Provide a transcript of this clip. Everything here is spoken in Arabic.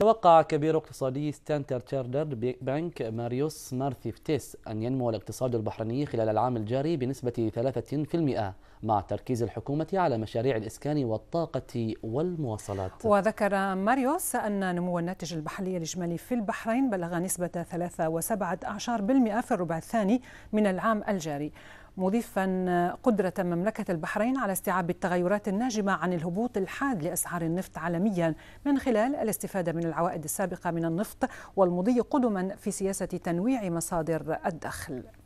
توقع كبير اقتصادي ستانتر تشاردر بنك ماريوس مارثيفتيس أن ينمو الاقتصاد البحريني خلال العام الجاري بنسبة 3% مع تركيز الحكومة على مشاريع الإسكان والطاقة والمواصلات وذكر ماريوس أن نمو الناتج البحري الإجمالي في البحرين بلغ نسبة 3.7% في الربع الثاني من العام الجاري مضيفا قدرة مملكة البحرين على استيعاب التغيرات الناجمة عن الهبوط الحاد لأسعار النفط عالميا من خلال الاستفادة من العوائد السابقة من النفط والمضي قدما في سياسة تنويع مصادر الدخل